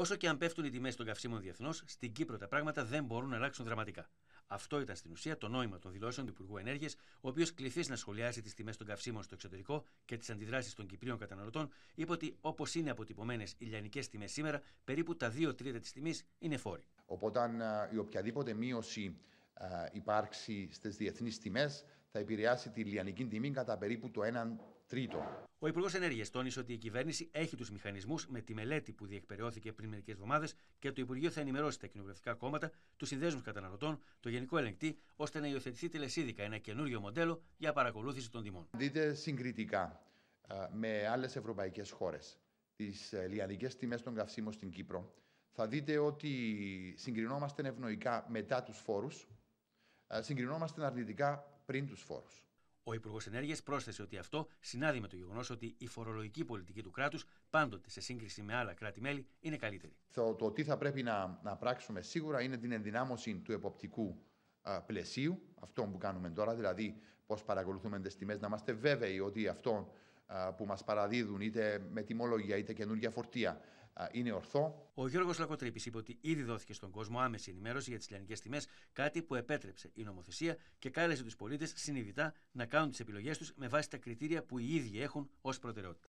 Όσο και αν πέφτουν οι τιμές των καυσίμων διεθνώς, στην Κύπρο τα πράγματα δεν μπορούν να αλλάξουν δραματικά. Αυτό ήταν στην ουσία το νόημα των δηλώσεων του Υπουργού Ενέργειας, ο οποίος κληθεί να σχολιάσει τις τιμές των καυσίμων στο εξωτερικό και τις αντιδράσεις των Κυπρίων καταναλωτών, είπε ότι όπως είναι αποτυπωμένες οι λιανικές τιμές σήμερα, περίπου τα 2 τρίτα της τιμής είναι φόροι. Οπότε η οποιαδήποτε μείωση υπάρξει στις διεθνείς τιμές θα επηρεάσει τη λιανική τιμή κατά περίπου το 1 ο Υπουργός Ενέργειας τόνισε ότι η κυβέρνηση έχει τους μηχανισμούς με τη μελέτη που διεκπεραιώθηκε πριν μερικές εβδομάδες και το Υπουργείο θα ενημερώσει τα κοινοβουλευτικά κόμματα, τους συνδέσμους καταναλωτών, το Γενικό Ελεγκτή, ώστε να υιοθετηθεί τελεσίδικα ένα καινούριο μοντέλο για παρακολούθηση των τιμών. Δείτε συγκριτικά με άλλες ευρωπαϊκές χώρες τις ε, λιανικές τιμές των καυσίμων στην Κύπρο. Θα δείτε ότι συγκρινόμαστε ευνοϊκά μετά τους φόρους, συγκρινόμαστε αρνητικά πριν τους φόρους. Ο Υπουργός Ενέργειας πρόσθεσε ότι αυτό συνάδει με το γεγονός ότι η φορολογική πολιτική του κράτους πάντοτε σε σύγκριση με άλλα κράτη-μέλη είναι καλύτερη. Το, το τι θα πρέπει να, πράξουμε σίγουρα είναι την ενδυνάμωση του εποπτικού α, πλαισίου, αυτό που κάνουμε τώρα, δηλαδή πώς παρακολουθούμε τις τιμές, να είμαστε βέβαιοι ότι αυτό που μας παραδίδουν είτε με τιμολόγια είτε καινούργια φορτία είναι ορθό. Ο Γιώργος Λακοτρίπη είπε ότι ήδη δόθηκε στον κόσμο άμεση ενημέρωση για τις λιανικές τιμές, κάτι που επέτρεψε η νομοθεσία και κάλεσε τους πολίτες συνειδητά να κάνουν τις επιλογές τους με βάση τα κριτήρια που οι ίδιοι έχουν ως προτεραιότητα.